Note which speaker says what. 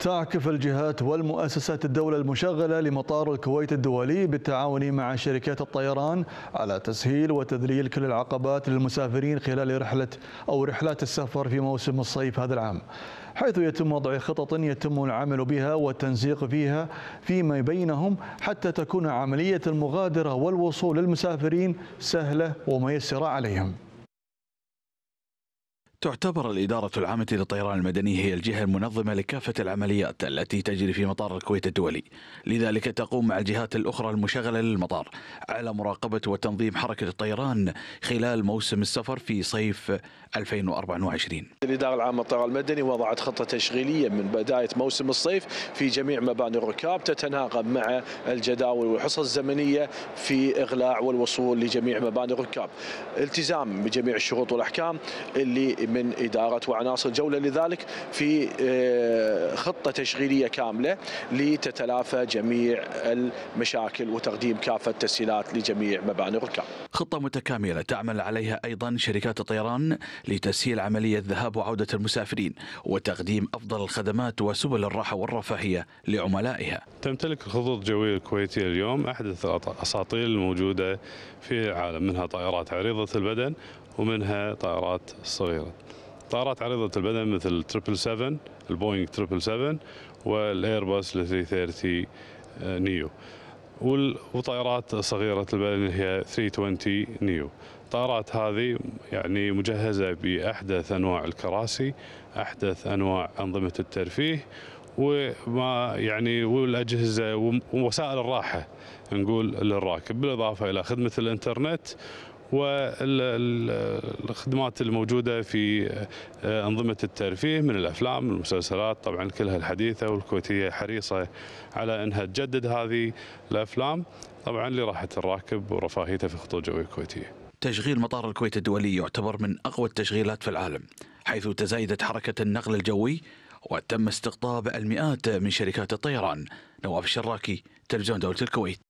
Speaker 1: تعكف الجهات والمؤسسات الدولة المشغلة لمطار الكويت الدولي بالتعاون مع شركات الطيران على تسهيل وتذليل كل العقبات للمسافرين خلال رحلة أو رحلات السفر في موسم الصيف هذا العام حيث يتم وضع خطط يتم العمل بها والتنسيق فيها فيما بينهم حتى تكون عملية المغادرة والوصول للمسافرين سهلة وميسرة عليهم
Speaker 2: تعتبر الإدارة العامة للطيران المدني هي الجهة المنظمة لكافة العمليات التي تجري في مطار الكويت الدولي لذلك تقوم مع الجهات الأخرى المشغلة للمطار على مراقبة وتنظيم حركة الطيران خلال موسم السفر في صيف 2024
Speaker 3: الإدارة العامة للطيران المدني وضعت خطة تشغيلية من بداية موسم الصيف في جميع مباني الركاب تتناغم مع الجداول والحصص الزمنية في إغلاع والوصول لجميع مباني الركاب التزام بجميع الشروط والأحكام اللي من إدارة وعناصر الجولة لذلك في آه، خطة تشغيلية كاملة لتتلافى جميع المشاكل وتقديم كافة التسهيلات لجميع مباني الركاب
Speaker 2: خطة متكاملة تعمل عليها أيضا شركات الطيران لتسهيل عملية ذهاب وعودة المسافرين وتقديم أفضل الخدمات وسبل الراحة والرفاهية
Speaker 4: لعملائها تمتلك الخطوط الجوية الكويتية اليوم أحدث الأساطيل الموجودة في العالم منها طائرات عريضة البدن ومنها طائرات صغيرة طائرات عريضة البدن مثل 777 البوينغ 777 والايرباص 330 نيو وطائرات صغيرة البدن هي 320 نيو الطائرات هذه يعني مجهزة بأحدث أنواع الكراسي أحدث أنواع أنظمة الترفيه وما يعني والاجهزه ووسائل الراحه نقول للراكب بالاضافه الى خدمه الانترنت والخدمات الموجودة في آه، أنظمة الترفيه من الأفلام والمسلسلات طبعا كلها الحديثة والكويتية حريصة على أنها تجدد هذه الأفلام طبعا لراحة الراكب ورفاهيته في الخطوط الجوية الكويتية
Speaker 2: تشغيل مطار الكويت الدولي يعتبر من أقوى التشغيلات في العالم حيث تزايدت حركة النقل الجوي وتم استقطاب المئات من شركات الطيران نواف الشراكي تلفزيون دولة الكويت